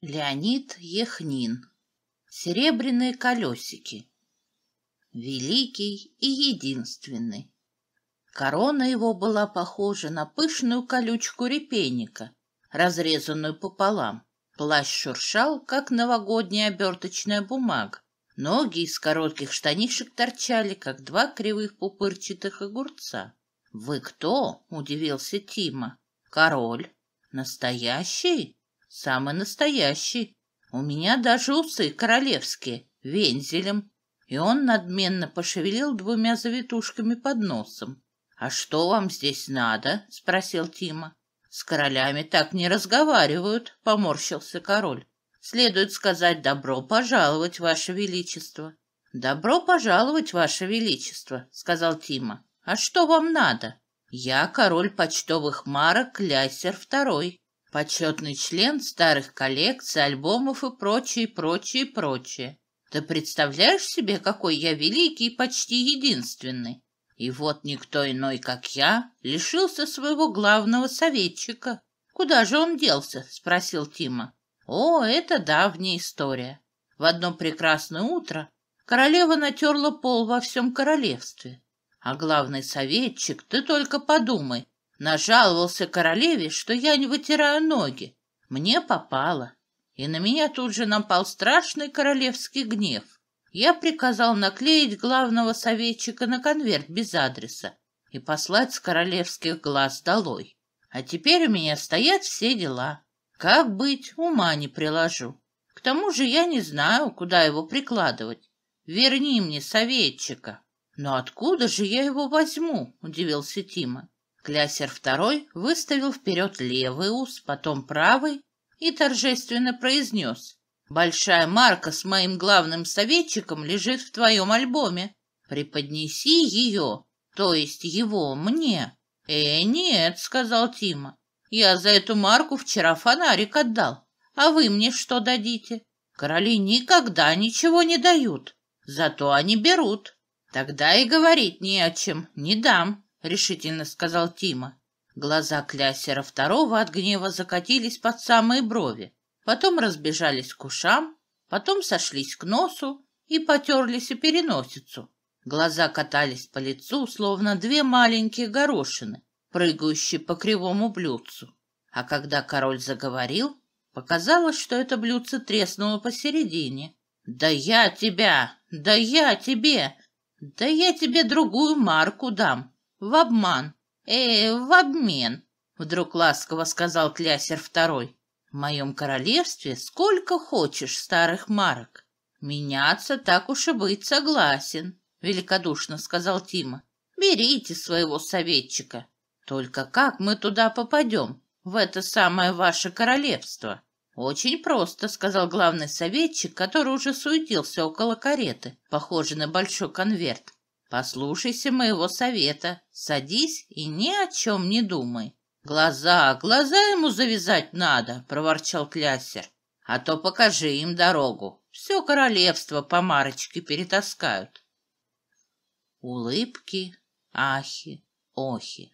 Леонид Ехнин. Серебряные колесики. Великий и единственный. Корона его была похожа на пышную колючку репейника, разрезанную пополам. Плащ шуршал, как новогодняя оберточная бумага. Ноги из коротких штанишек торчали, как два кривых пупырчатых огурца. «Вы кто?» — удивился Тима. «Король. Настоящий?» самый настоящий. У меня даже усы королевские, вензелем. И он надменно пошевелил двумя завитушками под носом. «А что вам здесь надо?» — спросил Тима. «С королями так не разговаривают», — поморщился король. «Следует сказать добро пожаловать, ваше величество». «Добро пожаловать, ваше величество», — сказал Тима. «А что вам надо?» «Я король почтовых марок Лясер Второй. Почетный член старых коллекций, альбомов и прочее, прочее, прочее. Ты представляешь себе, какой я великий и почти единственный? И вот никто иной, как я, лишился своего главного советчика. Куда же он делся? спросил Тима. О, это давняя история. В одно прекрасное утро королева натерла пол во всем королевстве. А главный советчик, ты только подумай, Нажаловался королеве, что я не вытираю ноги. Мне попало. И на меня тут же напал страшный королевский гнев. Я приказал наклеить главного советчика на конверт без адреса и послать с королевских глаз долой. А теперь у меня стоят все дела. Как быть, ума не приложу. К тому же я не знаю, куда его прикладывать. Верни мне советчика. Но откуда же я его возьму? Удивился Тима. Клясер II выставил вперед левый ус, потом правый и торжественно произнес. «Большая марка с моим главным советчиком лежит в твоем альбоме. Преподнеси ее, то есть его, мне». «Э, нет», — сказал Тима. «Я за эту марку вчера фонарик отдал. А вы мне что дадите?» «Короли никогда ничего не дают, зато они берут. Тогда и говорить не о чем, не дам». — решительно сказал Тима. Глаза Клясера второго от гнева закатились под самые брови, потом разбежались к ушам, потом сошлись к носу и потерлись о переносицу. Глаза катались по лицу, словно две маленькие горошины, прыгающие по кривому блюдцу. А когда король заговорил, показалось, что это блюдце треснуло посередине. «Да я тебя! Да я тебе! Да я тебе другую марку дам!» «В обман! Э, в обмен!» Вдруг ласково сказал Клясер второй. «В моем королевстве сколько хочешь старых марок. Меняться так уж и быть согласен», — великодушно сказал Тима. «Берите своего советчика. Только как мы туда попадем, в это самое ваше королевство?» «Очень просто», — сказал главный советчик, который уже суетился около кареты, похожий на большой конверт. Послушайся моего совета, садись и ни о чем не думай. Глаза, глаза ему завязать надо, проворчал Клясер. А то покажи им дорогу. Все королевство по марочке перетаскают. Улыбки, ахи, охи.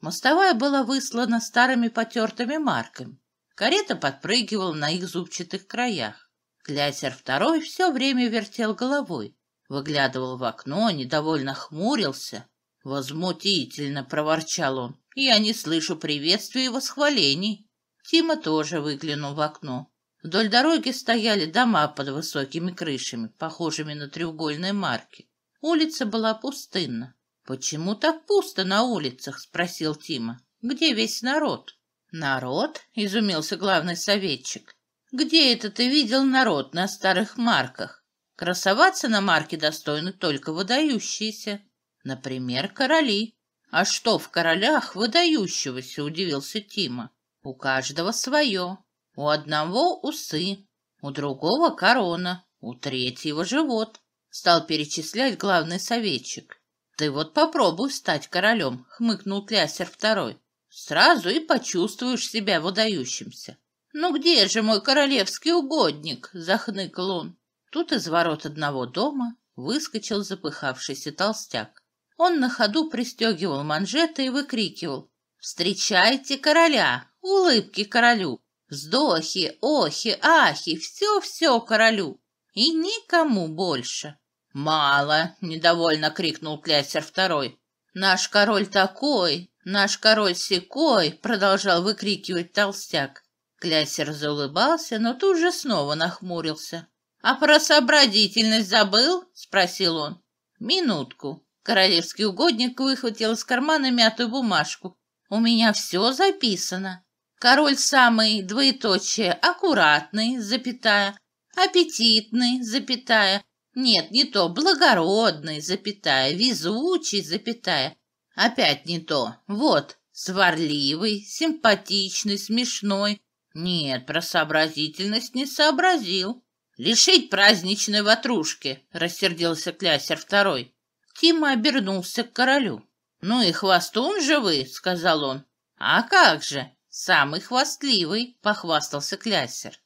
Мостовая была выслана старыми потертыми марками. Карета подпрыгивала на их зубчатых краях. Клясер второй все время вертел головой выглядывал в окно, недовольно хмурился. Возмутительно проворчал он. Я не слышу приветствий и восхвалений. Тима тоже выглянул в окно. Вдоль дороги стояли дома под высокими крышами, похожими на треугольные марки. Улица была пустынна. «Почему так пусто на улицах?» — спросил Тима. «Где весь народ?» «Народ?» — изумился главный советчик. «Где это ты видел народ на старых марках? Красоваться на марке достойны только выдающиеся, например, короли. А что в королях выдающегося, удивился Тима. У каждого свое. У одного усы, у другого корона, у третьего живот. Стал перечислять главный советчик. «Ты вот попробуй стать королем», — хмыкнул Клясер второй. «Сразу и почувствуешь себя выдающимся». «Ну где же мой королевский угодник?» — захныкал он. Тут из ворот одного дома выскочил запыхавшийся толстяк. Он на ходу пристегивал манжеты и выкрикивал «Встречайте короля! Улыбки королю! Вздохи, охи, ахи! Все-все королю! И никому больше!» «Мало!» — недовольно крикнул клясер второй. «Наш король такой! Наш король секой!» — продолжал выкрикивать толстяк. Клясер заулыбался, но тут же снова нахмурился. «А про сообразительность забыл?» — спросил он. «Минутку». Королевский угодник выхватил из кармана мятую бумажку. «У меня все записано. Король самый, двоеточие, аккуратный, запятая, аппетитный, запятая, нет, не то, благородный, запятая, везучий, запятая, опять не то, вот, сварливый, симпатичный, смешной. Нет, про сообразительность не сообразил. «Лишить праздничной ватрушки!» — рассердился Клясер второй. Тима обернулся к королю. «Ну и хвостун же вы!» — сказал он. «А как же! Самый хвастливый!» — похвастался Клясер.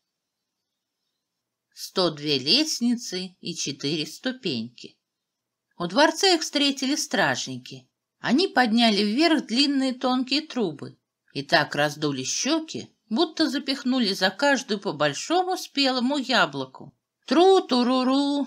Сто две лестницы и четыре ступеньки. У дворца их встретили стражники. Они подняли вверх длинные тонкие трубы и так раздули щеки, будто запихнули за каждую по большому спелому яблоку. Тру-туру-ру!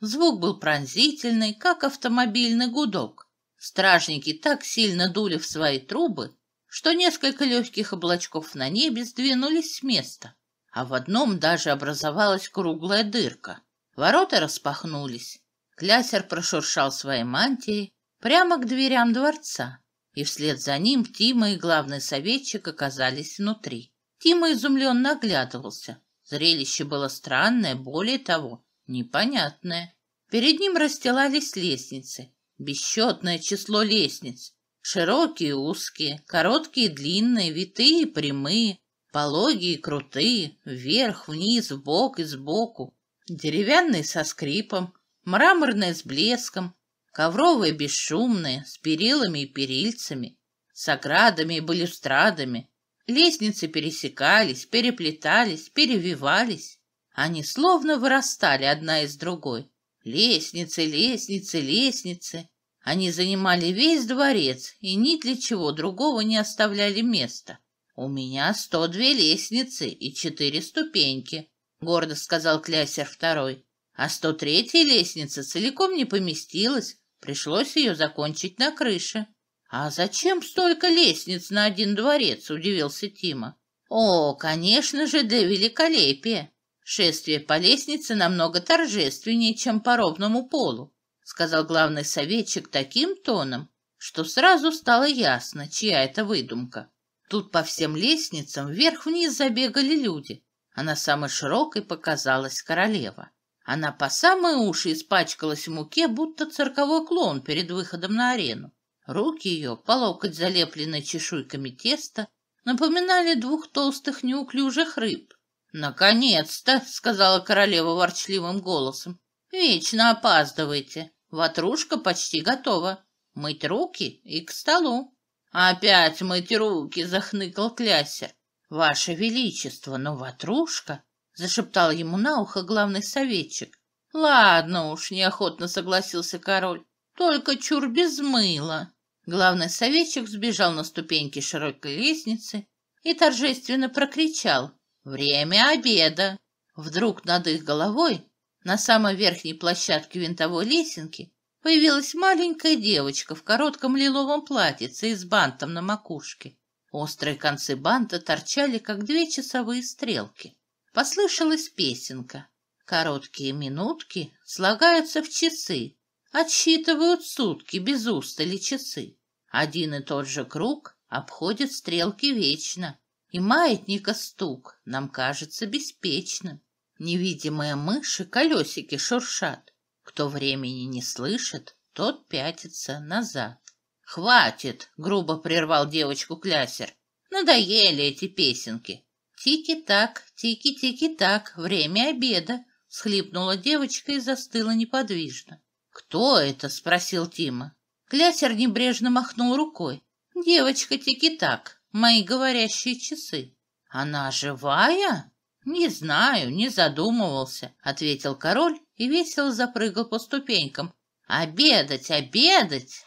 Звук был пронзительный, как автомобильный гудок. Стражники так сильно дули в свои трубы, что несколько легких облачков на небе сдвинулись с места, а в одном даже образовалась круглая дырка. Ворота распахнулись. Клясер прошуршал своей мантией прямо к дверям дворца и вслед за ним Тима и главный советчик оказались внутри. Тима изумленно оглядывался. Зрелище было странное, более того, непонятное. Перед ним расстилались лестницы, бесчетное число лестниц. Широкие узкие, короткие длинные, витые прямые, пологие крутые, вверх, вниз, вбок и сбоку. Деревянные со скрипом, мраморные с блеском, Ковровые бесшумные, с перилами и перильцами, с оградами и балюстрадами. Лестницы пересекались, переплетались, перевивались. Они словно вырастали одна из другой. Лестницы, лестницы, лестницы. Они занимали весь дворец и ни для чего другого не оставляли места. «У меня сто две лестницы и четыре ступеньки», — гордо сказал Клясер второй. «А сто третья лестница целиком не поместилась, Пришлось ее закончить на крыше. «А зачем столько лестниц на один дворец?» – удивился Тима. «О, конечно же, для великолепия! Шествие по лестнице намного торжественнее, чем по ровному полу», – сказал главный советчик таким тоном, что сразу стало ясно, чья это выдумка. Тут по всем лестницам вверх-вниз забегали люди, а на самой широкой показалась королева. Она по самые уши испачкалась в муке, будто цирковой клоун перед выходом на арену. Руки ее, по локоть залепленной чешуйками теста, напоминали двух толстых неуклюжих рыб. «Наконец-то!» — сказала королева ворчливым голосом. «Вечно опаздываете. Ватрушка почти готова. Мыть руки и к столу». «Опять мыть руки!» — захныкал Клясер. «Ваше Величество, но ватрушка зашептал ему на ухо главный советчик. Ладно уж, неохотно согласился король. Только чур без мыла. Главный советчик сбежал на ступеньки широкой лестницы и торжественно прокричал «Время обеда!». Вдруг над их головой, на самой верхней площадке винтовой лесенки, появилась маленькая девочка в коротком лиловом платьице и с бантом на макушке. Острые концы банта торчали, как две часовые стрелки. Послышалась песенка. Короткие минутки слагаются в часы, отсчитывают сутки без устали часы. Один и тот же круг обходит стрелки вечно, и маятника стук нам кажется беспечным. Невидимые мыши колесики шуршат. Кто времени не слышит, тот пятится назад. «Хватит!» — грубо прервал девочку Клясер. «Надоели эти песенки. «Тики-так, тики-тики-так, время обеда!» — схлипнула девочка и застыла неподвижно. «Кто это?» — спросил Тима. Клясер небрежно махнул рукой. «Девочка тики-так, мои говорящие часы». «Она живая?» «Не знаю, не задумывался», — ответил король и весело запрыгал по ступенькам. «Обедать, обедать!»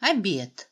«Обед.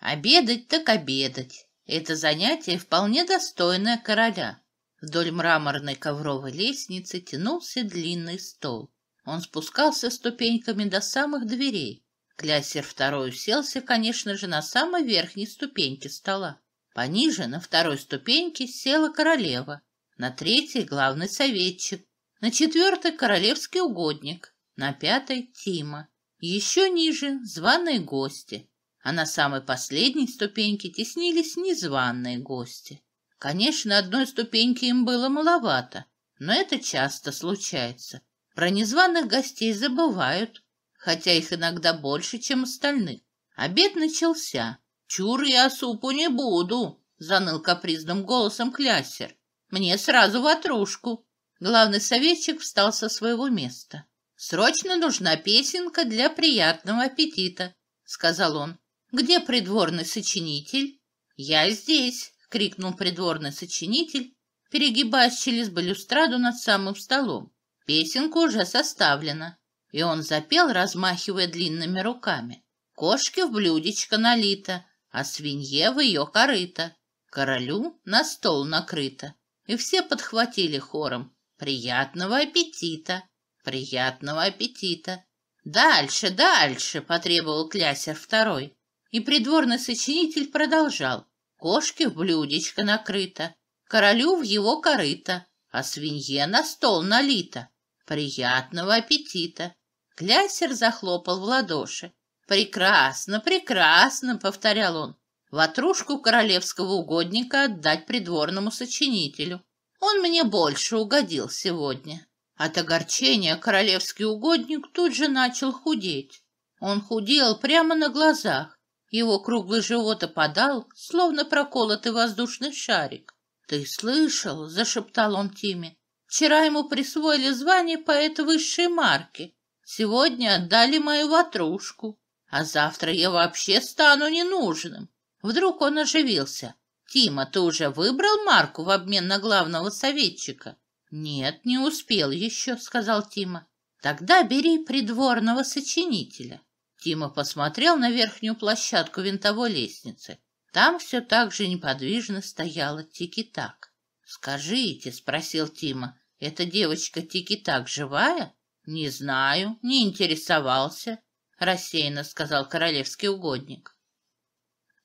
Обедать так обедать. Это занятие вполне достойное короля. Вдоль мраморной ковровой лестницы тянулся длинный стол. Он спускался ступеньками до самых дверей. Клясер второй уселся, конечно же, на самой верхней ступеньке стола. Пониже, на второй ступеньке, села королева. На третьей — главный советчик. На четвертой — королевский угодник. На пятой — Тима. Еще ниже — званые гости а на самой последней ступеньке теснились незваные гости. Конечно, одной ступеньки им было маловато, но это часто случается. Про незваных гостей забывают, хотя их иногда больше, чем остальных. Обед начался. «Чур я супу не буду», — заныл капризным голосом Клясер. «Мне сразу ватрушку». Главный советчик встал со своего места. «Срочно нужна песенка для приятного аппетита», — сказал он. Где придворный сочинитель? Я здесь, крикнул придворный сочинитель, перегибаясь через балюстраду над самым столом. Песенка уже составлена. И он запел, размахивая длинными руками. Кошке в блюдечко налито, а свинье в ее корыто. Королю на стол накрыто. И все подхватили хором. «Приятного аппетита! Приятного аппетита!» «Дальше, дальше!» — потребовал Клясер второй. И придворный сочинитель продолжал. Кошке в блюдечко накрыто, королю в его корыто, а свинье на стол налито. Приятного аппетита! Клясер захлопал в ладоши. «Прекрасно, прекрасно!» — повторял он. «Ватрушку королевского угодника отдать придворному сочинителю. Он мне больше угодил сегодня». От огорчения королевский угодник тут же начал худеть. Он худел прямо на глазах. Его круглый живот опадал, словно проколотый воздушный шарик. «Ты слышал?» — зашептал он Тиме. «Вчера ему присвоили звание поэта высшей марки. Сегодня отдали мою ватрушку. А завтра я вообще стану ненужным». Вдруг он оживился. «Тима, ты уже выбрал марку в обмен на главного советчика?» «Нет, не успел еще», — сказал Тима. «Тогда бери придворного сочинителя». Тима посмотрел на верхнюю площадку винтовой лестницы. Там все так же неподвижно стояла Тики-Так. «Скажите», — спросил Тима, — «эта девочка Тики-Так живая?» «Не знаю, не интересовался», — рассеянно сказал королевский угодник.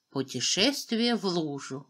Путешествие в лужу.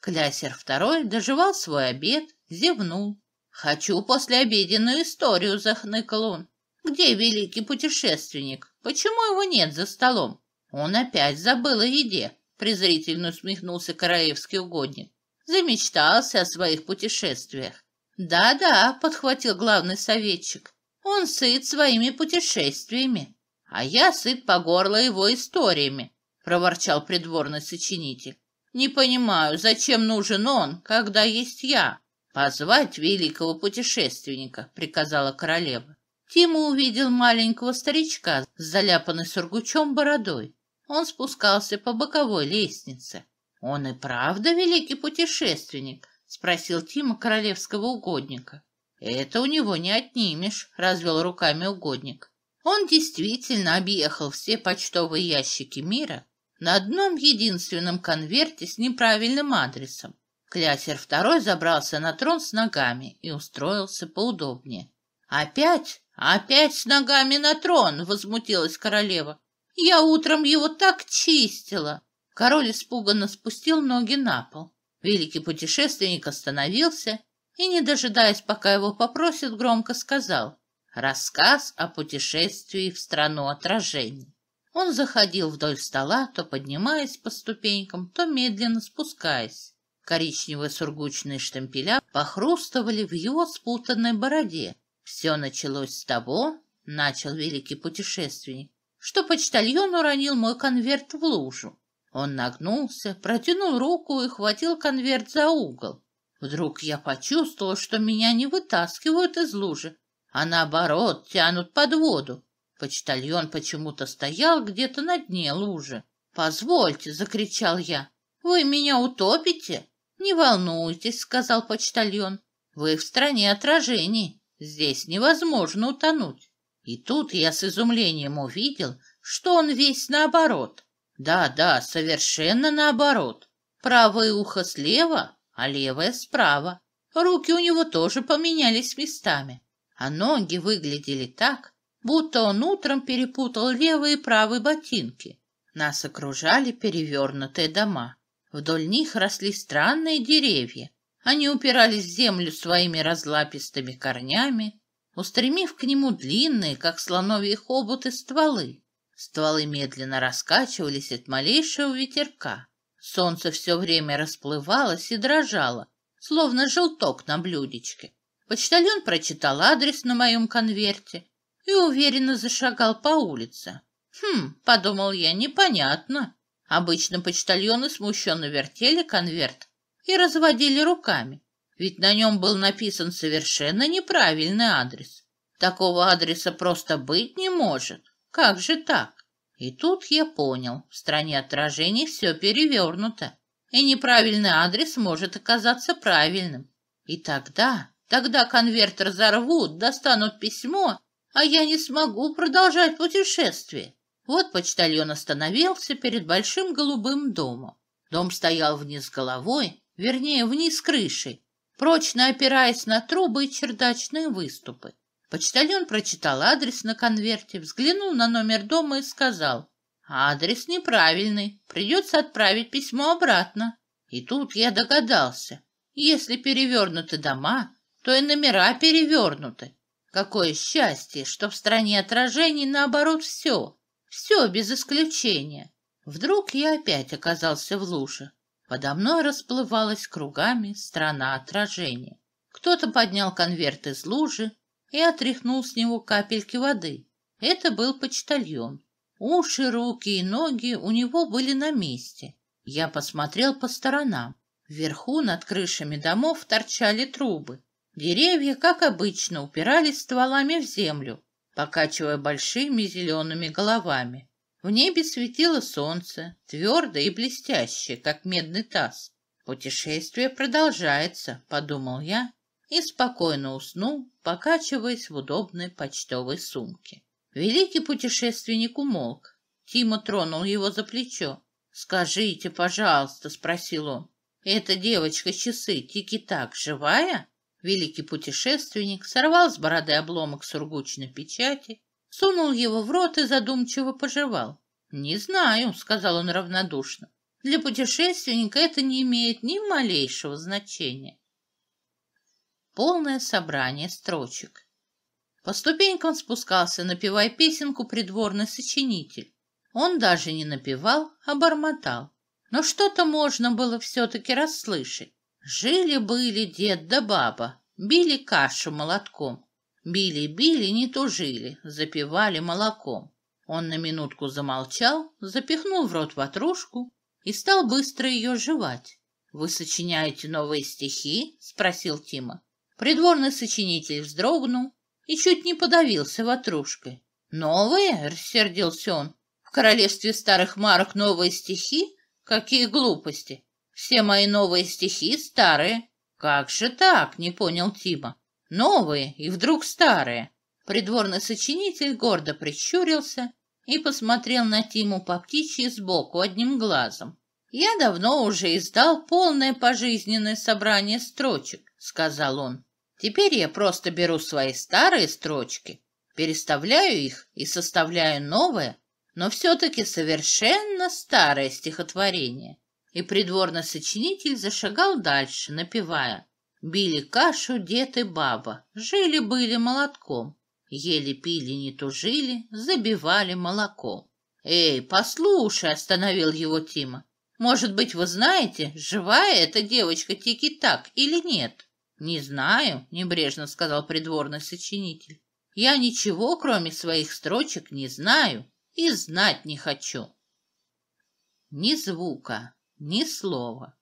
Клясер второй доживал свой обед, зевнул. «Хочу послеобеденную историю», — захныкал он. «Где великий путешественник? Почему его нет за столом? Он опять забыл о еде, презрительно усмехнулся караевский угодник. Замечтался о своих путешествиях. Да-да, подхватил главный советчик. Он сыт своими путешествиями, а я сыт по горло его историями, проворчал придворный сочинитель. Не понимаю, зачем нужен он, когда есть я? Позвать великого путешественника, приказала королева. Тима увидел маленького старичка с заляпанной сургучом бородой. Он спускался по боковой лестнице. «Он и правда великий путешественник?» — спросил Тима королевского угодника. «Это у него не отнимешь», — развел руками угодник. Он действительно объехал все почтовые ящики мира на одном единственном конверте с неправильным адресом. Клясер второй забрался на трон с ногами и устроился поудобнее. Опять «Опять с ногами на трон!» — возмутилась королева. «Я утром его так чистила!» Король испуганно спустил ноги на пол. Великий путешественник остановился и, не дожидаясь, пока его попросят, громко сказал «Рассказ о путешествии в страну отражений». Он заходил вдоль стола, то поднимаясь по ступенькам, то медленно спускаясь. Коричневые сургучные штемпеля похрустывали в его спутанной бороде, все началось с того, начал великий путешественник, что почтальон уронил мой конверт в лужу. Он нагнулся, протянул руку и хватил конверт за угол. Вдруг я почувствовал, что меня не вытаскивают из лужи, а наоборот тянут под воду. Почтальон почему-то стоял где-то на дне лужи. «Позвольте!» — закричал я. «Вы меня утопите?» «Не волнуйтесь», — сказал почтальон. «Вы в стране отражений. Здесь невозможно утонуть. И тут я с изумлением увидел, что он весь наоборот. Да-да, совершенно наоборот. Правое ухо слева, а левое справа. Руки у него тоже поменялись местами, а ноги выглядели так, будто он утром перепутал левые и правые ботинки. Нас окружали перевернутые дома. Вдоль них росли странные деревья, они упирались в землю своими разлапистыми корнями, устремив к нему длинные, как слоновьи хоботы, стволы. Стволы медленно раскачивались от малейшего ветерка. Солнце все время расплывалось и дрожало, словно желток на блюдечке. Почтальон прочитал адрес на моем конверте и уверенно зашагал по улице. «Хм», — подумал я, — «непонятно». Обычно почтальоны смущенно вертели конверт, и разводили руками, ведь на нем был написан совершенно неправильный адрес. Такого адреса просто быть не может. Как же так? И тут я понял, в стране отражений все перевернуто, и неправильный адрес может оказаться правильным. И тогда, тогда конверт разорвут, достанут письмо, а я не смогу продолжать путешествие. Вот почтальон остановился перед большим голубым домом. Дом стоял вниз головой, вернее, вниз крышей, прочно опираясь на трубы и чердачные выступы. Почтальон прочитал адрес на конверте, взглянул на номер дома и сказал, «Адрес неправильный, придется отправить письмо обратно». И тут я догадался, если перевернуты дома, то и номера перевернуты. Какое счастье, что в стране отражений наоборот все, все без исключения. Вдруг я опять оказался в луже. Подо мной расплывалась кругами страна отражения. Кто-то поднял конверт из лужи и отряхнул с него капельки воды. Это был почтальон. Уши, руки и ноги у него были на месте. Я посмотрел по сторонам. Вверху над крышами домов торчали трубы. Деревья, как обычно, упирались стволами в землю, покачивая большими зелеными головами. В небе светило солнце, твердое и блестящее, как медный таз. «Путешествие продолжается», — подумал я и спокойно уснул, покачиваясь в удобной почтовой сумке. Великий путешественник умолк. Тима тронул его за плечо. «Скажите, пожалуйста», — спросил он, — «эта девочка часы тики-так живая?» Великий путешественник сорвал с бороды обломок сургучной печати сунул его в рот и задумчиво пожевал. «Не знаю», — сказал он равнодушно. «Для путешественника это не имеет ни малейшего значения». Полное собрание строчек. По ступенькам спускался, напевая песенку, придворный сочинитель. Он даже не напевал, а бормотал. Но что-то можно было все-таки расслышать. Жили-были дед да баба, били кашу молотком. Били-били, не тужили, запивали молоком. Он на минутку замолчал, запихнул в рот ватрушку и стал быстро ее жевать. «Вы сочиняете новые стихи?» — спросил Тима. Придворный сочинитель вздрогнул и чуть не подавился ватрушкой. «Новые?» — рассердился он. «В королевстве старых марок новые стихи? Какие глупости! Все мои новые стихи старые!» «Как же так?» — не понял Тима новые и вдруг старые. Придворный сочинитель гордо прищурился и посмотрел на Тиму по птичьи сбоку одним глазом. «Я давно уже издал полное пожизненное собрание строчек», — сказал он. «Теперь я просто беру свои старые строчки, переставляю их и составляю новое, но все-таки совершенно старое стихотворение». И придворный сочинитель зашагал дальше, напевая Били кашу дед и баба, жили-были молотком. ели пили, не тужили, забивали молоком. «Эй, послушай!» — остановил его Тима. «Может быть, вы знаете, живая эта девочка тики-так или нет?» «Не знаю», — небрежно сказал придворный сочинитель. «Я ничего, кроме своих строчек, не знаю и знать не хочу». Ни звука, ни слова.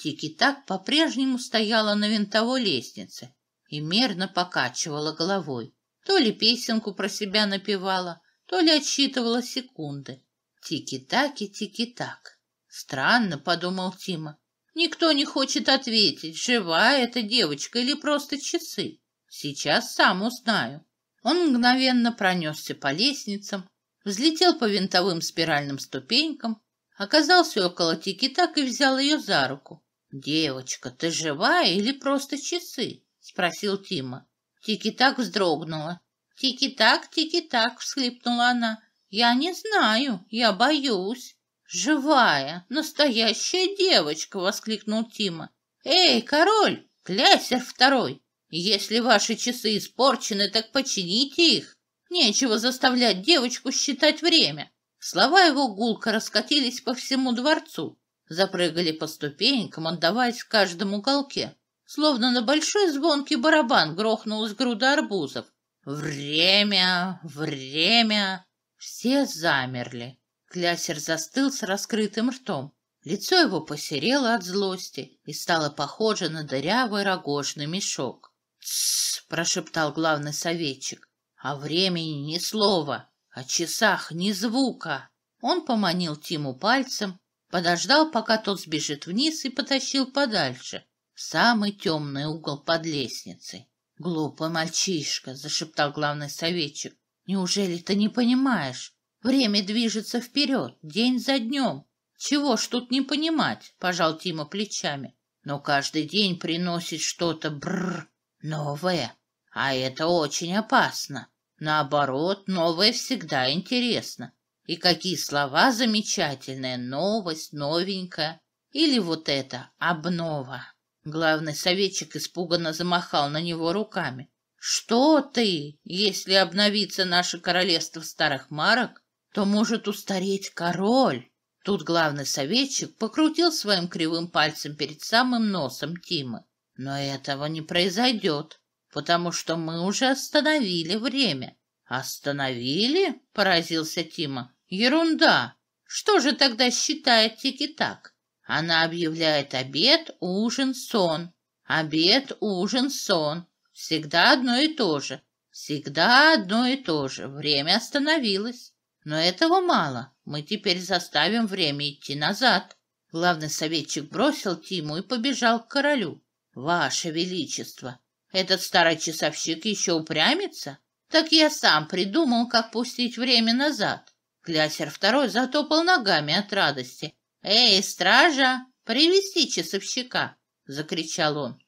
Тики-так по-прежнему стояла на винтовой лестнице и мерно покачивала головой. То ли песенку про себя напевала, то ли отсчитывала секунды. Тики-таки, тики-так. Странно, подумал Тима. Никто не хочет ответить, жива эта девочка или просто часы. Сейчас сам узнаю. Он мгновенно пронесся по лестницам, взлетел по винтовым спиральным ступенькам, оказался около Тики-так и взял ее за руку. «Девочка, ты жива или просто часы?» — спросил Тима. Тики-так вздрогнула. «Тики-так, тики-так!» — всхлипнула она. «Я не знаю, я боюсь». «Живая, настоящая девочка!» — воскликнул Тима. «Эй, король, клясер второй, если ваши часы испорчены, так почините их. Нечего заставлять девочку считать время». Слова его гулко раскатились по всему дворцу запрыгали по ступенькам, отдаваясь в каждом уголке. Словно на большой звонкий барабан грохнулась груда арбузов. «Время! Время!» Все замерли. Клясер застыл с раскрытым ртом. Лицо его посерело от злости и стало похоже на дырявый рогожный мешок. «Тссс!» — прошептал главный советчик. «О «А времени ни слова, о а часах ни звука!» Он поманил Тиму пальцем, подождал, пока тот сбежит вниз, и потащил подальше, в самый темный угол под лестницей. «Глупый мальчишка!» — зашептал главный советчик. «Неужели ты не понимаешь? Время движется вперед, день за днем. Чего ж тут не понимать?» — пожал Тима плечами. «Но каждый день приносит что-то бррр новое, а это очень опасно. Наоборот, новое всегда интересно. И какие слова замечательные, новость, новенькая. Или вот это, обнова. Главный советчик испуганно замахал на него руками. Что ты, если обновится наше королевство старых марок, то может устареть король. Тут главный советчик покрутил своим кривым пальцем перед самым носом Тимы. Но этого не произойдет, потому что мы уже остановили время. Остановили? Поразился Тима. Ерунда. Что же тогда считает тики-так? Она объявляет обед, ужин, сон. Обед, ужин, сон. Всегда одно и то же. Всегда одно и то же. Время остановилось. Но этого мало. Мы теперь заставим время идти назад. Главный советчик бросил Тиму и побежал к королю. «Ваше Величество, этот старый часовщик еще упрямится? Так я сам придумал, как пустить время назад. Клясер второй затопал ногами от радости. «Эй, стража, привести часовщика!» — закричал он.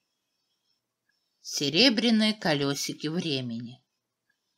Серебряные колесики времени.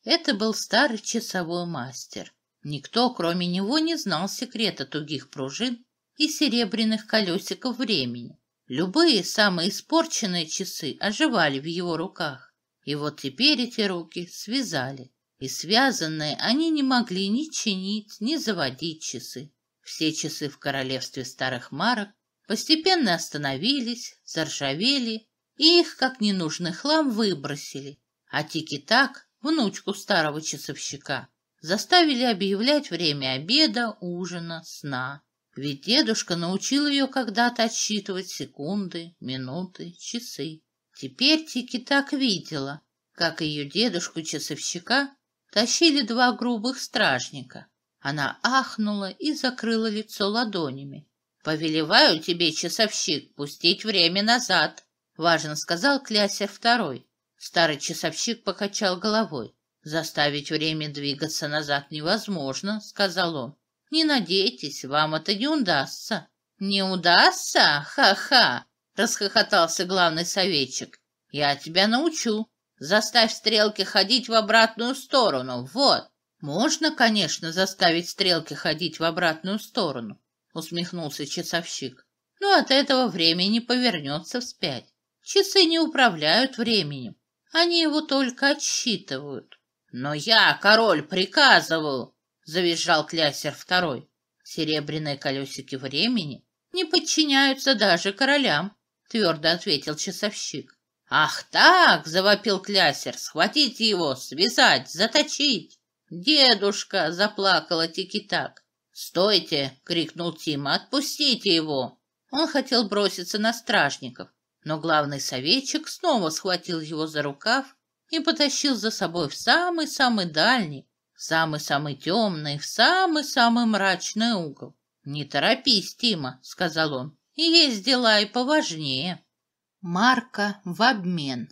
Это был старый часовой мастер. Никто, кроме него, не знал секрета тугих пружин и серебряных колесиков времени. Любые самые испорченные часы оживали в его руках. И вот теперь эти руки связали и связанные они не могли ни чинить, ни заводить часы. Все часы в королевстве старых марок постепенно остановились, заржавели, и их, как ненужный хлам, выбросили. А тики-так, внучку старого часовщика, заставили объявлять время обеда, ужина, сна. Ведь дедушка научил ее когда-то отсчитывать секунды, минуты, часы. Теперь Тики так видела, как ее дедушку-часовщика тащили два грубых стражника. Она ахнула и закрыла лицо ладонями. «Повелеваю тебе, часовщик, пустить время назад», — важно сказал Кляся второй. Старый часовщик покачал головой. «Заставить время двигаться назад невозможно», — сказал он. «Не надейтесь, вам это не удастся». «Не удастся? Ха-ха!» — расхохотался главный советчик. «Я тебя научу. Заставь стрелки ходить в обратную сторону. Вот. Можно, конечно, заставить стрелки ходить в обратную сторону, усмехнулся часовщик. Но от этого время не повернется вспять. Часы не управляют временем. Они его только отсчитывают. Но я, король, приказываю, завизжал клясер второй. Серебряные колесики времени не подчиняются даже королям, твердо ответил часовщик. «Ах так!» — завопил Клясер. схватить его! Связать! Заточить!» «Дедушка!» — заплакала так. «Стойте!» — крикнул Тима. «Отпустите его!» Он хотел броситься на стражников, но главный советчик снова схватил его за рукав и потащил за собой в самый-самый дальний, в самый-самый темный, в самый-самый мрачный угол. «Не торопись, Тима!» — сказал он. «Есть дела и поважнее!» Марка в обмен.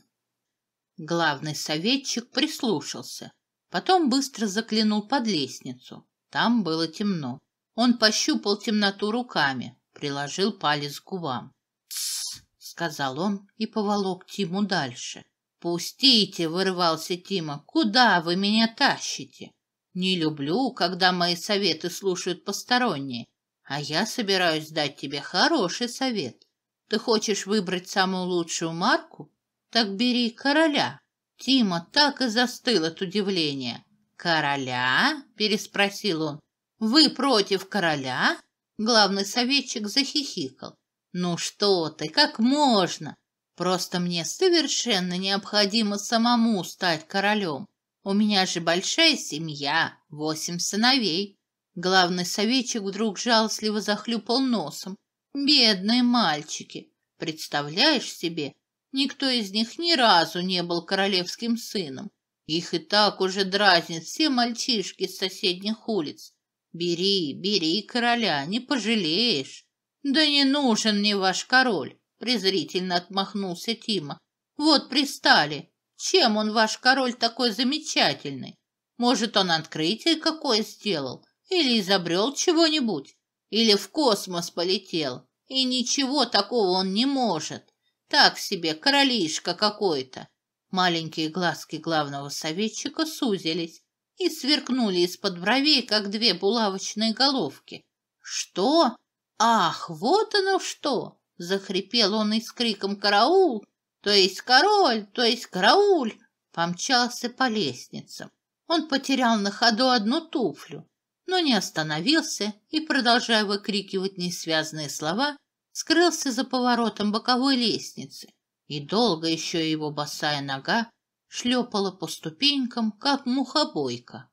Главный советчик прислушался, потом быстро заклинул под лестницу. Там было темно. Он пощупал темноту руками, приложил палец к губам. «Тссс!» — сказал он и поволок Тиму дальше. «Пустите!» — вырвался Тима. «Куда вы меня тащите?» «Не люблю, когда мои советы слушают посторонние, а я собираюсь дать тебе хороший совет. Ты хочешь выбрать самую лучшую марку? Так бери короля. Тима так и застыл от удивления. Короля? переспросил он. Вы против короля? Главный советчик захихикал. Ну что ты, как можно? Просто мне совершенно необходимо самому стать королем. У меня же большая семья, восемь сыновей. Главный советчик вдруг жалостливо захлюпал носом. Бедные мальчики, представляешь себе, никто из них ни разу не был королевским сыном. Их и так уже дразнят все мальчишки с соседних улиц. Бери, бери короля, не пожалеешь. Да не нужен мне ваш король, презрительно отмахнулся Тима. Вот пристали. Чем он ваш король такой замечательный? Может, он открытие какое сделал или изобрел чего-нибудь? или в космос полетел. И ничего такого он не может. Так себе, королишка какой-то. Маленькие глазки главного советчика сузились и сверкнули из-под бровей, как две булавочные головки. «Что? Ах, вот оно что!» — захрипел он и с криком «Караул!» «То есть король, то есть карауль!» Помчался по лестницам. Он потерял на ходу одну туфлю но не остановился и, продолжая выкрикивать несвязные слова, скрылся за поворотом боковой лестницы. И долго еще его босая нога шлепала по ступенькам, как мухобойка.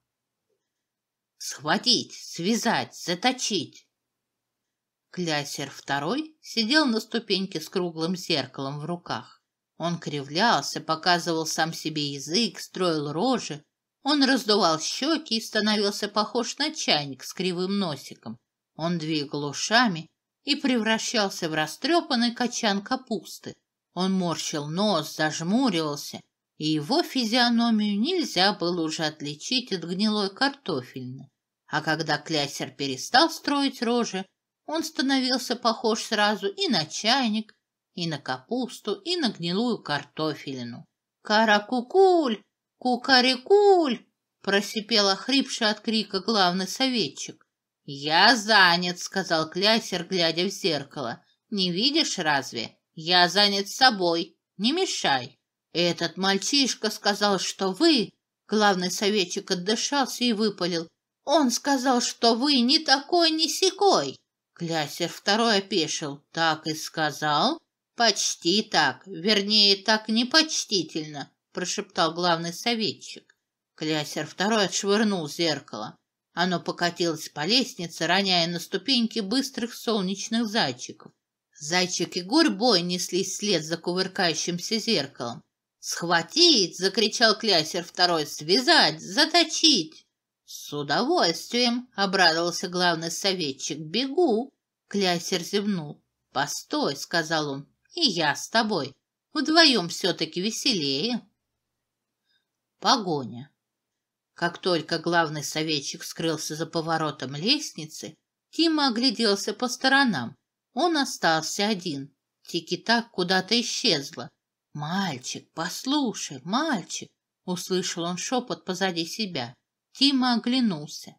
«Схватить, связать, заточить!» Клясер второй сидел на ступеньке с круглым зеркалом в руках. Он кривлялся, показывал сам себе язык, строил рожи, он раздувал щеки и становился похож на чайник с кривым носиком. Он двигал ушами и превращался в растрепанный качан капусты. Он морщил нос, зажмуривался, и его физиономию нельзя было уже отличить от гнилой картофельной. А когда Клясер перестал строить рожи, он становился похож сразу и на чайник, и на капусту, и на гнилую картофелину. «Каракукуль!» «Кукарикуль!» — просипела хрипший от крика главный советчик. «Я занят», — сказал Клясер, глядя в зеркало. «Не видишь разве? Я занят собой. Не мешай». «Этот мальчишка сказал, что вы...» Главный советчик отдышался и выпалил. «Он сказал, что вы не такой, ни сякой». Клясер второй опешил. «Так и сказал?» «Почти так. Вернее, так непочтительно. — прошептал главный советчик. Клясер второй отшвырнул зеркало. Оно покатилось по лестнице, роняя на ступеньки быстрых солнечных зайчиков. Зайчик и гурьбой неслись вслед за кувыркающимся зеркалом. «Схватить!» — закричал Клясер второй. «Связать! Заточить!» «С удовольствием!» — обрадовался главный советчик. «Бегу!» — Клясер зевнул. «Постой!» — сказал он. «И я с тобой. Вдвоем все-таки веселее!» Погоня. Как только главный советчик скрылся за поворотом лестницы, Тима огляделся по сторонам. Он остался один. Тики-так куда-то исчезла. «Мальчик, послушай, мальчик!» — услышал он шепот позади себя. Тима оглянулся.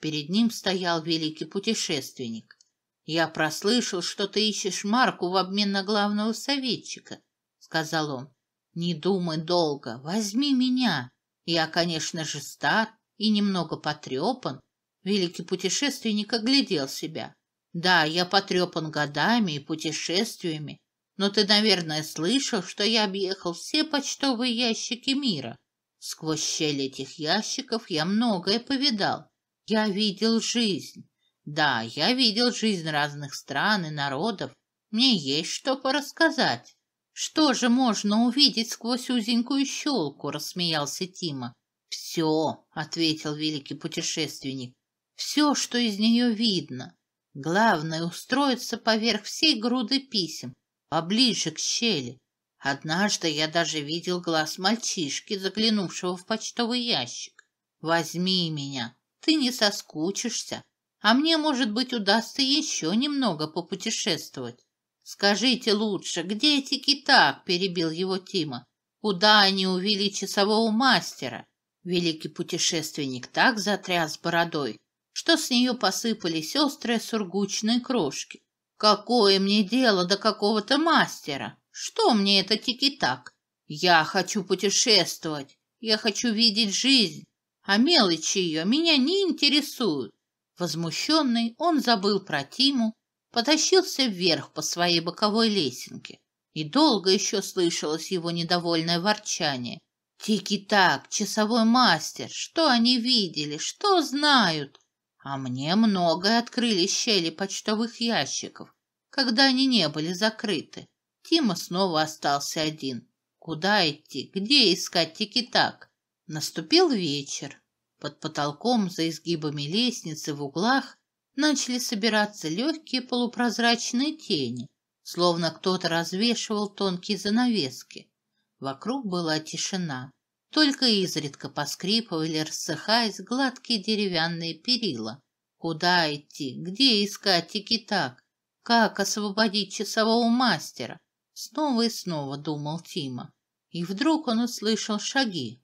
Перед ним стоял великий путешественник. «Я прослышал, что ты ищешь Марку в обмен на главного советчика», — сказал он. Не думай долго, возьми меня. Я, конечно же, стар и немного потрепан. Великий путешественник оглядел себя. Да, я потрепан годами и путешествиями, но ты, наверное, слышал, что я объехал все почтовые ящики мира. Сквозь щели этих ящиков я многое повидал. Я видел жизнь. Да, я видел жизнь разных стран и народов. Мне есть что порассказать. Что же можно увидеть сквозь узенькую щелку?» – рассмеялся Тима. «Все», – ответил великий путешественник, – «все, что из нее видно. Главное – устроиться поверх всей груды писем, поближе к щели. Однажды я даже видел глаз мальчишки, заглянувшего в почтовый ящик. Возьми меня, ты не соскучишься, а мне, может быть, удастся еще немного попутешествовать». «Скажите лучше, где эти кита?» – перебил его Тима. «Куда они увели часового мастера?» Великий путешественник так затряс бородой, что с нее посыпались острые сургучные крошки. «Какое мне дело до какого-то мастера? Что мне это тики-так? Я хочу путешествовать, я хочу видеть жизнь, а мелочи ее меня не интересуют». Возмущенный, он забыл про Тиму потащился вверх по своей боковой лесенке. И долго еще слышалось его недовольное ворчание. «Тики-так, часовой мастер, что они видели, что знают?» А мне многое открыли щели почтовых ящиков, когда они не были закрыты. Тима снова остался один. Куда идти, где искать тики-так? Наступил вечер. Под потолком, за изгибами лестницы, в углах начали собираться легкие полупрозрачные тени, словно кто-то развешивал тонкие занавески. Вокруг была тишина. Только изредка поскрипывали, рассыхаясь, гладкие деревянные перила. Куда идти? Где искать тики-так? Как освободить часового мастера? Снова и снова думал Тима. И вдруг он услышал шаги.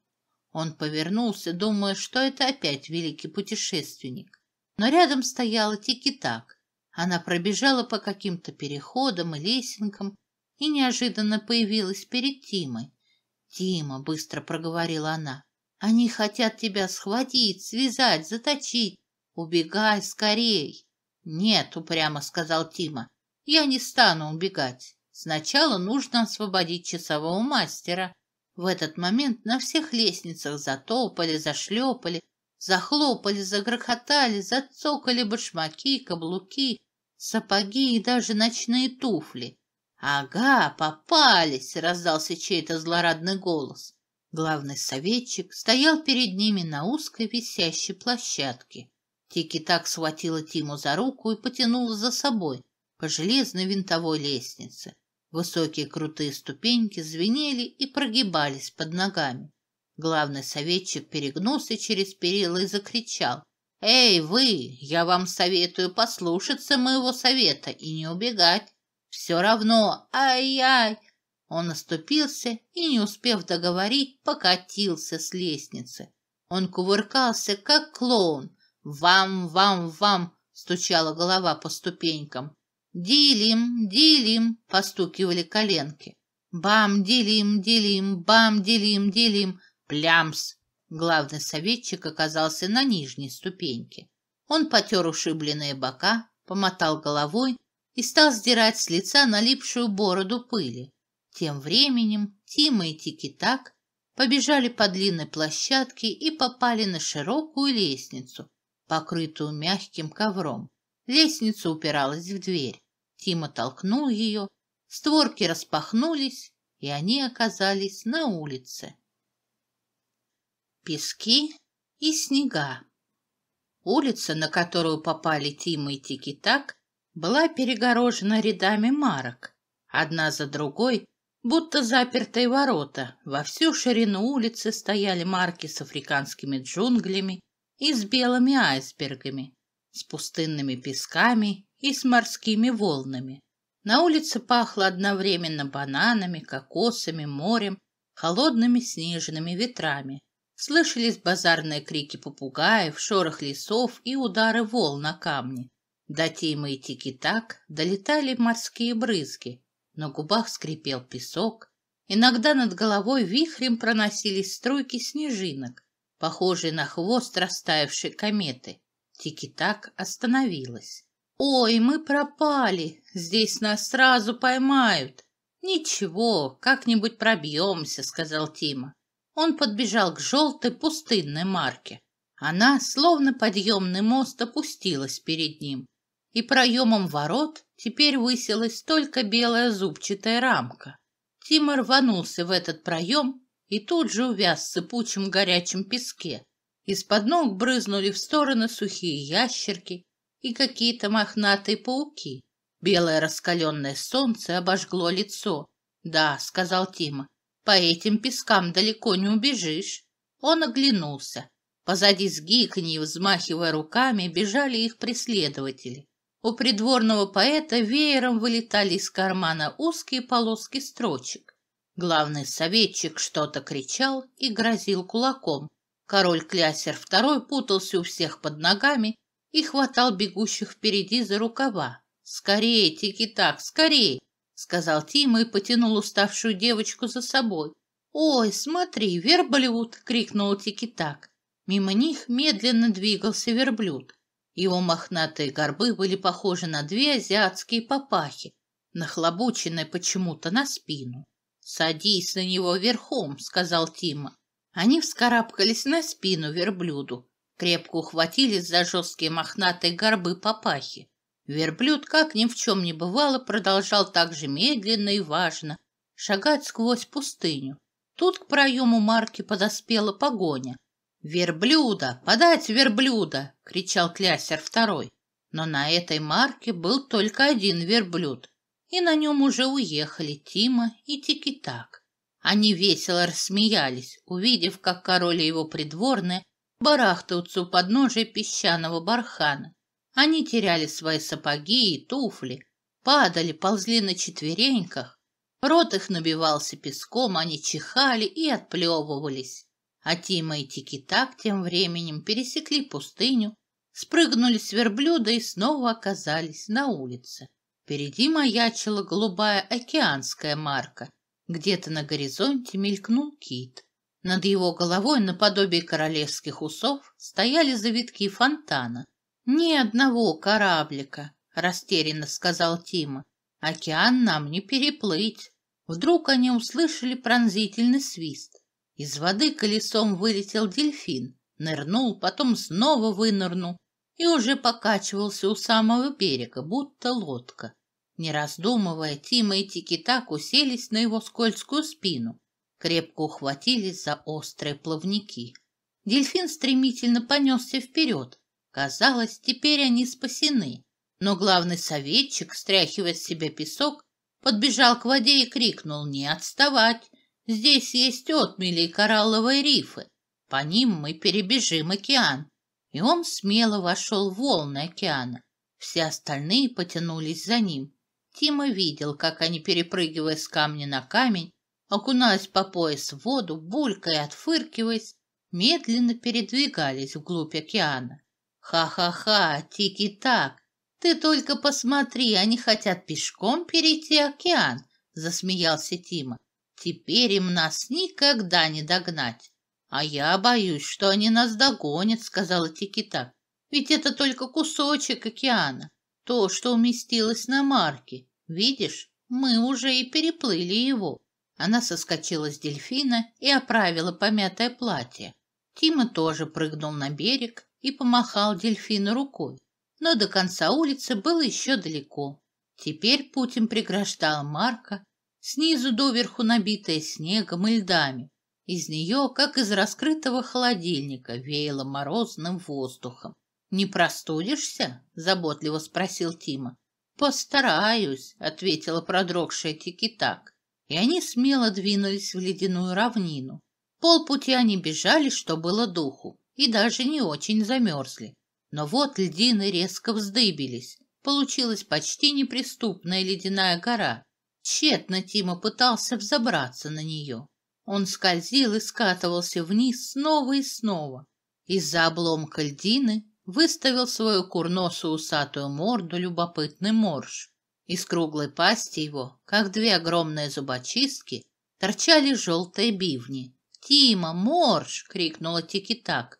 Он повернулся, думая, что это опять великий путешественник. Но рядом стояла тики-так. Она пробежала по каким-то переходам и лесенкам и неожиданно появилась перед Тимой. «Тима», — быстро проговорила она, — «они хотят тебя схватить, связать, заточить. Убегай скорей!» «Нет», — упрямо сказал Тима, — «я не стану убегать. Сначала нужно освободить часового мастера». В этот момент на всех лестницах затопали, зашлепали, Захлопали, загрохотали, зацокали башмаки, каблуки, сапоги и даже ночные туфли. «Ага, попались!» — раздался чей-то злорадный голос. Главный советчик стоял перед ними на узкой висящей площадке. Тики так схватила Тиму за руку и потянула за собой по железной винтовой лестнице. Высокие крутые ступеньки звенели и прогибались под ногами. Главный советчик перегнулся через перила и закричал. «Эй, вы! Я вам советую послушаться моего совета и не убегать. Все равно! ай ай Он оступился и, не успев договорить, покатился с лестницы. Он кувыркался, как клоун. «Вам, вам, вам!» — стучала голова по ступенькам. «Дилим, дилим!» — постукивали коленки. «Бам, делим, делим, бам, делим, делим!» Плямс! Главный советчик оказался на нижней ступеньке. Он потер ушибленные бока, помотал головой и стал сдирать с лица налипшую бороду пыли. Тем временем Тима и Тики-Так побежали по длинной площадке и попали на широкую лестницу, покрытую мягким ковром. Лестница упиралась в дверь. Тима толкнул ее, створки распахнулись, и они оказались на улице пески и снега. Улица, на которую попали Тима и так была перегорожена рядами марок, одна за другой, будто запертые ворота. Во всю ширину улицы стояли марки с африканскими джунглями и с белыми айсбергами, с пустынными песками и с морскими волнами. На улице пахло одновременно бананами, кокосами, морем, холодными снежными ветрами. Слышались базарные крики попугаев, шорох лесов и удары волн на камни. До Тима и Тики-Так долетали морские брызги. На губах скрипел песок. Иногда над головой вихрем проносились струйки снежинок, похожие на хвост растаявшей кометы. Тики-Так остановилась. «Ой, мы пропали! Здесь нас сразу поймают!» «Ничего, как-нибудь пробьемся», — сказал Тима. Он подбежал к желтой пустынной марке. Она, словно подъемный мост, опустилась перед ним, и проемом ворот теперь высилась только белая зубчатая рамка. Тима рванулся в этот проем и тут же увяз в сыпучем горячем песке. Из-под ног брызнули в стороны сухие ящерки и какие-то мохнатые пауки. Белое раскаленное солнце обожгло лицо. «Да», — сказал Тима, по этим пескам далеко не убежишь. Он оглянулся. Позади сгиканье, взмахивая руками, бежали их преследователи. У придворного поэта веером вылетали из кармана узкие полоски строчек. Главный советчик что-то кричал и грозил кулаком. Король Клясер II путался у всех под ногами и хватал бегущих впереди за рукава. «Скорее, тики-так, скорее!» сказал Тим и потянул уставшую девочку за собой. «Ой, смотри, верблюд!» — крикнул Тикитак. Мимо них медленно двигался верблюд. Его мохнатые горбы были похожи на две азиатские папахи, нахлобученные почему-то на спину. «Садись на него верхом», — сказал Тима. Они вскарабкались на спину верблюду, крепко ухватились за жесткие мохнатые горбы папахи. Верблюд, как ни в чем не бывало, продолжал так же медленно и важно шагать сквозь пустыню. Тут к проему марки подоспела погоня. «Верблюда! Подать верблюда!» — кричал Клясер второй. Но на этой марке был только один верблюд, и на нем уже уехали Тима и Тикитак. Они весело рассмеялись, увидев, как король и его придворные барахтаются у подножия песчаного бархана. Они теряли свои сапоги и туфли, падали, ползли на четвереньках. Рот их набивался песком, они чихали и отплевывались. А Тима и так тем временем пересекли пустыню, спрыгнули с верблюда и снова оказались на улице. Впереди маячила голубая океанская марка. Где-то на горизонте мелькнул кит. Над его головой, наподобие королевских усов, стояли завитки фонтана – «Ни одного кораблика», — растерянно сказал Тима. «Океан нам не переплыть». Вдруг они услышали пронзительный свист. Из воды колесом вылетел дельфин, нырнул, потом снова вынырнул и уже покачивался у самого берега, будто лодка. Не раздумывая, Тима и Тикитак уселись на его скользкую спину, крепко ухватились за острые плавники. Дельфин стремительно понесся вперед, Казалось, теперь они спасены. Но главный советчик, стряхивая с себя песок, подбежал к воде и крикнул «Не отставать! Здесь есть отмели и коралловые рифы. По ним мы перебежим океан». И он смело вошел в волны океана. Все остальные потянулись за ним. Тима видел, как они, перепрыгивая с камня на камень, окунаясь по пояс в воду, булькая и отфыркиваясь, медленно передвигались вглубь океана. Ха-ха-ха, тики-так. Ты только посмотри, они хотят пешком перейти океан, засмеялся Тима. Теперь им нас никогда не догнать. А я боюсь, что они нас догонят, сказала Тики-так. Ведь это только кусочек океана, то, что уместилось на марке. Видишь, мы уже и переплыли его. Она соскочила с дельфина и оправила помятое платье. Тима тоже прыгнул на берег, и помахал дельфину рукой. Но до конца улицы было еще далеко. Теперь путем им преграждала марка, снизу доверху набитая снегом и льдами. Из нее, как из раскрытого холодильника, веяло морозным воздухом. «Не простудишься?» – заботливо спросил Тима. «Постараюсь», – ответила продрогшая Тикитак. И они смело двинулись в ледяную равнину. Полпути они бежали, что было духу и даже не очень замерзли. Но вот льдины резко вздыбились. Получилась почти неприступная ледяная гора. Тщетно Тима пытался взобраться на нее. Он скользил и скатывался вниз снова и снова. Из-за обломка льдины выставил свою курносую усатую морду любопытный морж. Из круглой пасти его, как две огромные зубочистки, торчали желтые бивни. «Тима, морж!» — крикнула Тикитак.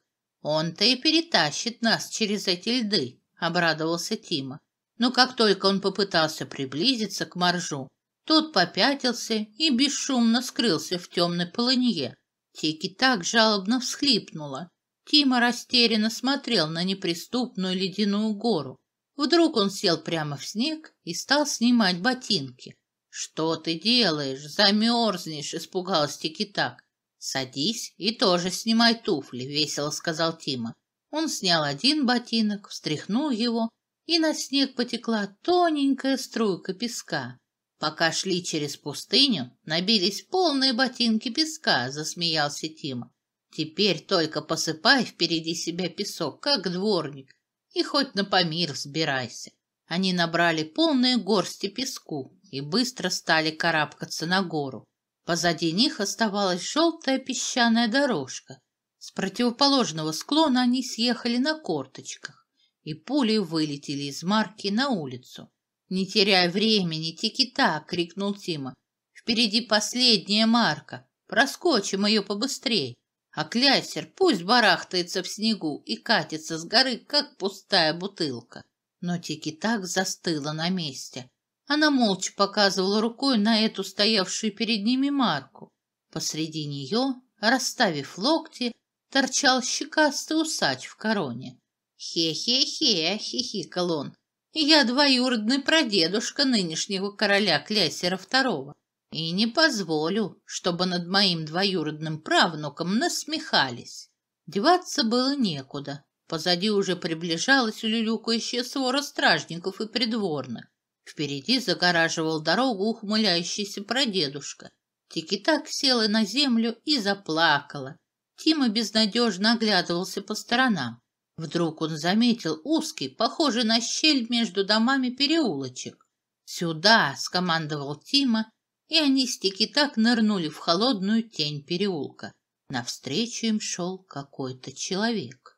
Он-то и перетащит нас через эти льды, обрадовался Тима. Но как только он попытался приблизиться к моржу, тот попятился и бесшумно скрылся в темной полынье. Тики так жалобно всхлипнула. Тима растерянно смотрел на неприступную ледяную гору. Вдруг он сел прямо в снег и стал снимать ботинки. «Что ты делаешь? Замерзнешь!» — испугалась Тикитак. «Садись и тоже снимай туфли», — весело сказал Тима. Он снял один ботинок, встряхнул его, и на снег потекла тоненькая струйка песка. Пока шли через пустыню, набились полные ботинки песка, засмеялся Тима. Теперь только посыпай впереди себя песок, как дворник, и хоть на помир взбирайся. Они набрали полные горсти песку и быстро стали карабкаться на гору. Позади них оставалась желтая песчаная дорожка. С противоположного склона они съехали на корточках, и пули вылетели из марки на улицу. «Не теряй времени, тикита!» — крикнул Тима. «Впереди последняя марка. Проскочим ее побыстрее. А клясер пусть барахтается в снегу и катится с горы, как пустая бутылка». Но тики так застыла на месте — она молча показывала рукой на эту стоявшую перед ними марку. Посреди нее, расставив локти, торчал щекастый усач в короне. «Хе-хе-хе!» — -хе", хихикал он. «Я двоюродный прадедушка нынешнего короля Клясера II, и не позволю, чтобы над моим двоюродным правнуком насмехались». Деваться было некуда. Позади уже приближалась улюлюкающая свора стражников и придворных. Впереди загораживал дорогу ухмыляющийся прадедушка. Тики-так села на землю и заплакала. Тима безнадежно оглядывался по сторонам. Вдруг он заметил узкий, похожий на щель между домами переулочек. «Сюда!» — скомандовал Тима, и они с Тики-так нырнули в холодную тень переулка. Навстречу им шел какой-то человек.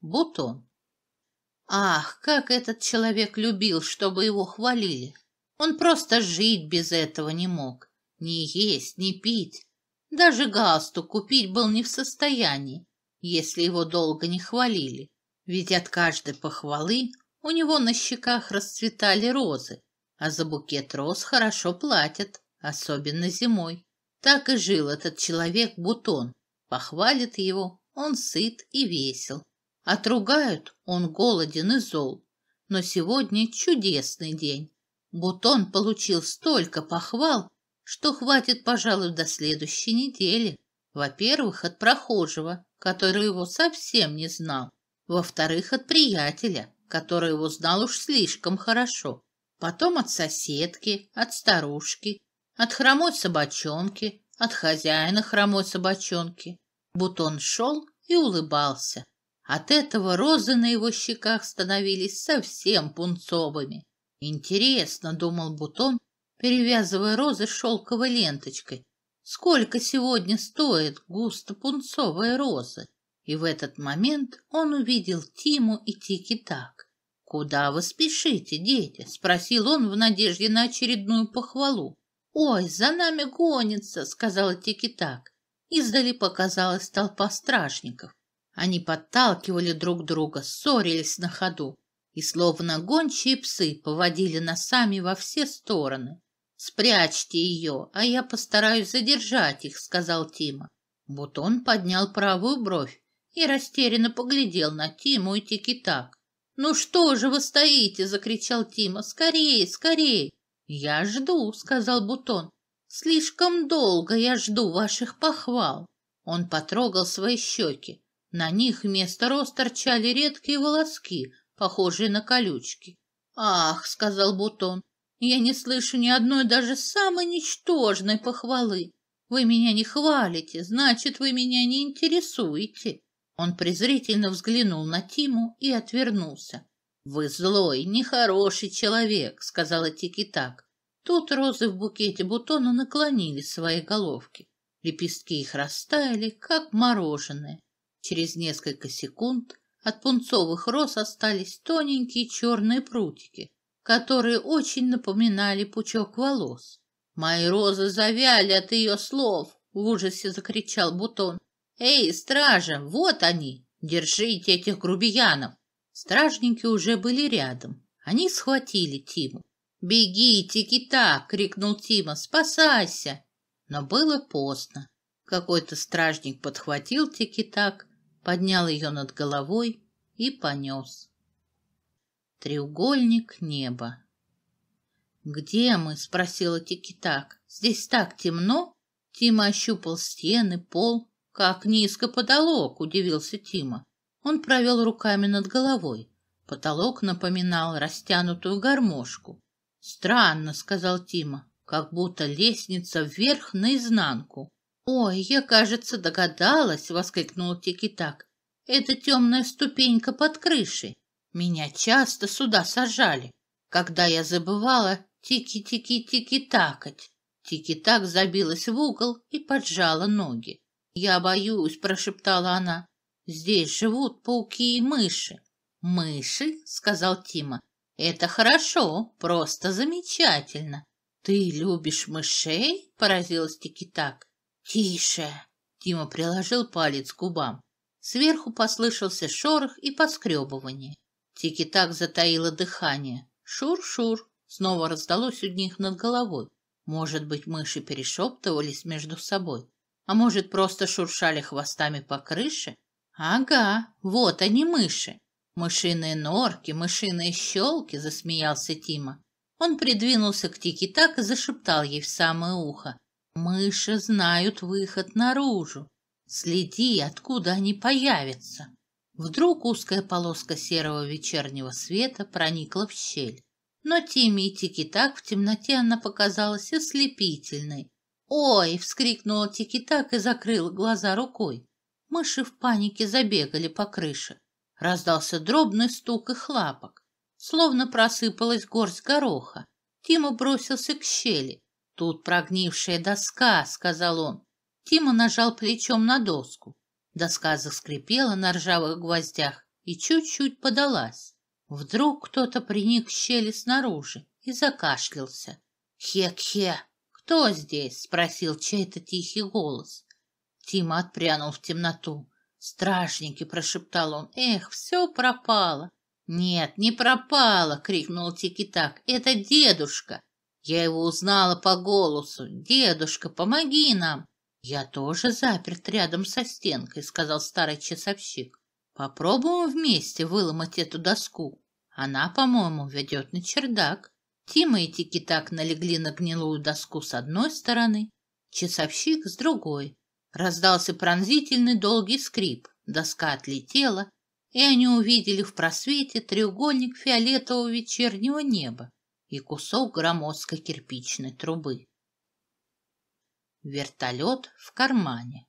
Бутон. Ах, как этот человек любил, чтобы его хвалили. Он просто жить без этого не мог. Ни есть, ни пить. Даже галстук купить был не в состоянии, если его долго не хвалили. Ведь от каждой похвалы у него на щеках расцветали розы, а за букет роз хорошо платят, особенно зимой. Так и жил этот человек Бутон. Похвалит его, он сыт и весел. Отругают, он голоден и зол. Но сегодня чудесный день. Бутон получил столько похвал, что хватит, пожалуй, до следующей недели. Во-первых, от прохожего, который его совсем не знал. Во-вторых, от приятеля, который его знал уж слишком хорошо. Потом от соседки, от старушки, от хромой собачонки, от хозяина хромой собачонки. Бутон шел и улыбался. От этого розы на его щеках становились совсем пунцовыми. «Интересно», — думал Бутон, перевязывая розы шелковой ленточкой, «сколько сегодня стоит густо-пунцовые розы?» И в этот момент он увидел Тиму и Тики-Так. «Куда вы спешите, дети?» — спросил он в надежде на очередную похвалу. «Ой, за нами гонится!» — сказала Тики-Так. Издали показалась толпа стражников. Они подталкивали друг друга, ссорились на ходу и, словно гончие псы, поводили носами во все стороны. «Спрячьте ее, а я постараюсь задержать их», — сказал Тима. Бутон поднял правую бровь и растерянно поглядел на Тиму и так. «Ну что же вы стоите?» — закричал Тима. «Скорее, скорее!» «Я жду», — сказал Бутон. «Слишком долго я жду ваших похвал». Он потрогал свои щеки. На них вместо роста торчали редкие волоски, похожие на колючки. «Ах», — сказал Бутон, — «я не слышу ни одной даже самой ничтожной похвалы. Вы меня не хвалите, значит, вы меня не интересуете». Он презрительно взглянул на Тиму и отвернулся. «Вы злой, нехороший человек», — сказала Тики так. Тут розы в букете бутона наклонили свои головки. Лепестки их растаяли, как мороженое. Через несколько секунд от пунцовых роз остались тоненькие черные прутики, которые очень напоминали пучок волос. «Мои розы завяли от ее слов!» — в ужасе закричал Бутон. «Эй, стража, вот они! Держите этих грубиянов!» Стражники уже были рядом. Они схватили Тиму. «Беги, Тикита!» — крикнул Тима. «Спасайся!» Но было поздно. Какой-то стражник подхватил Тикитак поднял ее над головой и понес. Треугольник неба. «Где мы?» — спросила Тикитак. «Здесь так темно!» Тима ощупал стены, пол. «Как низко потолок!» — удивился Тима. Он провел руками над головой. Потолок напоминал растянутую гармошку. «Странно», — сказал Тима, — «как будто лестница вверх наизнанку». «Ой, я, кажется, догадалась!» — воскликнул Тики-так. «Это темная ступенька под крышей. Меня часто сюда сажали, когда я забывала тики-тики-тики-такать». Тики-так забилась в угол и поджала ноги. «Я боюсь», — прошептала она. «Здесь живут пауки и мыши». «Мыши?» — сказал Тима. «Это хорошо, просто замечательно». «Ты любишь мышей?» — поразилась так «Тише!» — Тима приложил палец к губам. Сверху послышался шорох и поскребывание. Тики так затаила дыхание. «Шур-шур!» — снова раздалось у них над головой. Может быть, мыши перешептывались между собой. А может, просто шуршали хвостами по крыше? Ага, вот они мыши. Мышиные норки, мышиные щелки, засмеялся Тима. Он придвинулся к Тики-так и зашептал ей в самое ухо. Мыши знают выход наружу. Следи, откуда они появятся. Вдруг узкая полоска серого вечернего света проникла в щель. Но Тимми и Тики так в темноте она показалась ослепительной. «Ой!» — вскрикнула Тики так и закрыла глаза рукой. Мыши в панике забегали по крыше. Раздался дробный стук их лапок, Словно просыпалась горсть гороха. Тима бросился к щели. «Тут прогнившая доска», — сказал он. Тима нажал плечом на доску. Доска заскрипела на ржавых гвоздях и чуть-чуть подалась. Вдруг кто-то приник в щели снаружи и закашлялся. «Хе-хе! Кто здесь?» — спросил чей-то тихий голос. Тима отпрянул в темноту. «Стражники!» — прошептал он. «Эх, все пропало!» «Нет, не пропало!» — крикнул Тикитак. «Это дедушка! Я его узнала по голосу. «Дедушка, помоги нам!» «Я тоже заперт рядом со стенкой», — сказал старый часовщик. «Попробуем вместе выломать эту доску. Она, по-моему, ведет на чердак». Тима и Тики так налегли на гнилую доску с одной стороны, часовщик с другой. Раздался пронзительный долгий скрип, доска отлетела, и они увидели в просвете треугольник фиолетового вечернего неба и кусок громоздкой кирпичной трубы. Вертолет в кармане.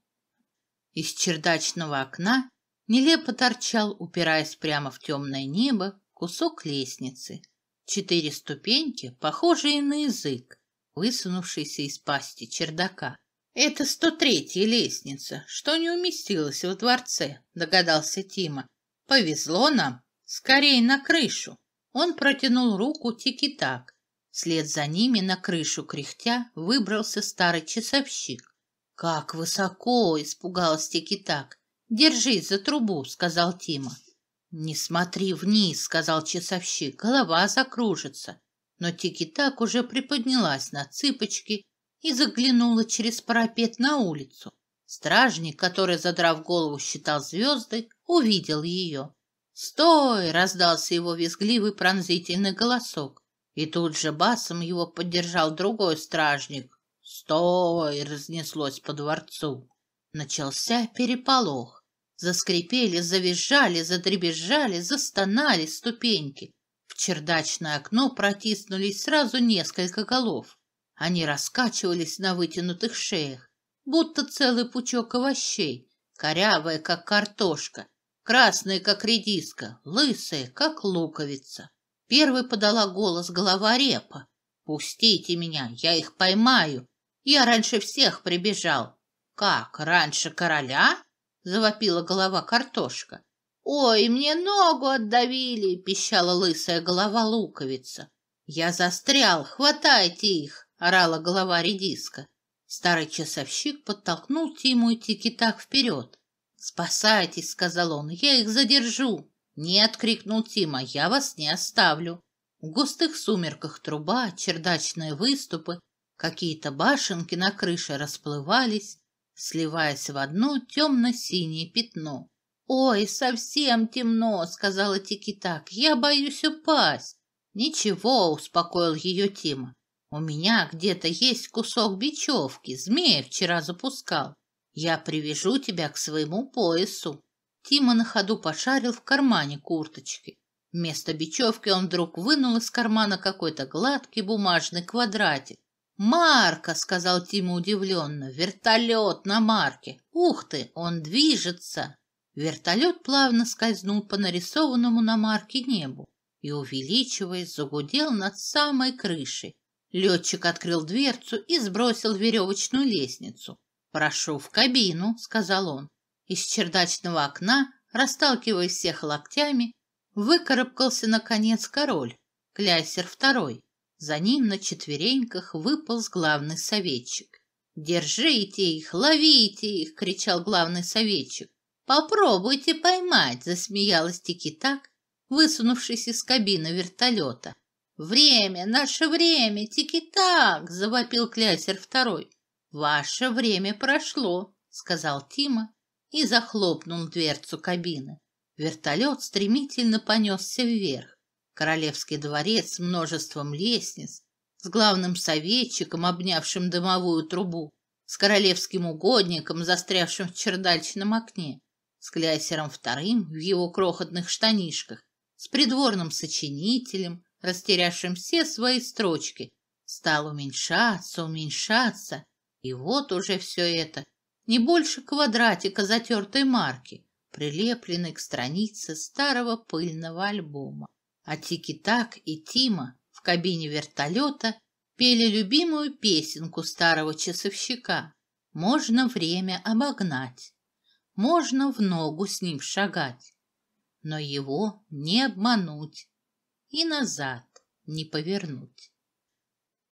Из чердачного окна нелепо торчал, упираясь прямо в темное небо, кусок лестницы. Четыре ступеньки, похожие на язык, высунувшийся из пасти чердака. «Это сто третья лестница, что не уместилось во дворце», — догадался Тима. «Повезло нам, скорее на крышу». Он протянул руку тики-так. Вслед за ними на крышу кряхтя выбрался старый часовщик. «Как высоко!» — испугался тики-так. «Держись за трубу!» — сказал Тима. «Не смотри вниз!» — сказал часовщик. «Голова закружится!» Но тики-так уже приподнялась на цыпочки и заглянула через парапет на улицу. Стражник, который, задрав голову, считал звезды, увидел ее. «Стой!» — раздался его визгливый пронзительный голосок. И тут же басом его поддержал другой стражник. «Стой!» — разнеслось по дворцу. Начался переполох. Заскрипели, завизжали, задребезжали, застонали ступеньки. В чердачное окно протиснулись сразу несколько голов. Они раскачивались на вытянутых шеях, будто целый пучок овощей, корявая, как картошка, красная, как редиска, лысая, как луковица. Первый подала голос голова репа. «Пустите меня, я их поймаю. Я раньше всех прибежал». «Как, раньше короля?» — завопила голова картошка. «Ой, мне ногу отдавили!» — пищала лысая голова луковица. «Я застрял, хватайте их!» — орала голова редиска. Старый часовщик подтолкнул Тиму и идти так вперед. «Спасайтесь», — сказал он, — «я их задержу». «Нет», — крикнул Тима, — «я вас не оставлю». В густых сумерках труба, чердачные выступы, какие-то башенки на крыше расплывались, сливаясь в одно темно-синее пятно. «Ой, совсем темно», — сказала Тикитак, — «я боюсь упасть». «Ничего», — успокоил ее Тима, — «у меня где-то есть кусок бечевки, змея вчера запускал. Я привяжу тебя к своему поясу. Тима на ходу пошарил в кармане курточки. Вместо бечевки он вдруг вынул из кармана какой-то гладкий бумажный квадратик. «Марка!» — сказал Тима удивленно. «Вертолет на Марке! Ух ты! Он движется!» Вертолет плавно скользнул по нарисованному на Марке небу и, увеличиваясь, загудел над самой крышей. Летчик открыл дверцу и сбросил веревочную лестницу. «Прошу в кабину», — сказал он. Из чердачного окна, расталкивая всех локтями, выкарабкался, наконец, король, Кляйсер второй. За ним на четвереньках выполз главный советчик. «Держите их, ловите их!» — кричал главный советчик. «Попробуйте поймать!» — засмеялась Тикитак, высунувшись из кабины вертолета. «Время! Наше время! Тикитак!» — завопил Кляйсер второй. «Ваше время прошло», — сказал Тима и захлопнул дверцу кабины. Вертолет стремительно понесся вверх. Королевский дворец с множеством лестниц, с главным советчиком, обнявшим дымовую трубу, с королевским угодником, застрявшим в чердачном окне, с Кляйсером вторым в его крохотных штанишках, с придворным сочинителем, растерявшим все свои строчки, стал уменьшаться, уменьшаться, и вот уже все это, не больше квадратика затертой марки, прилепленной к странице старого пыльного альбома. А Тики-Так и Тима в кабине вертолета пели любимую песенку старого часовщика «Можно время обогнать, можно в ногу с ним шагать, но его не обмануть и назад не повернуть».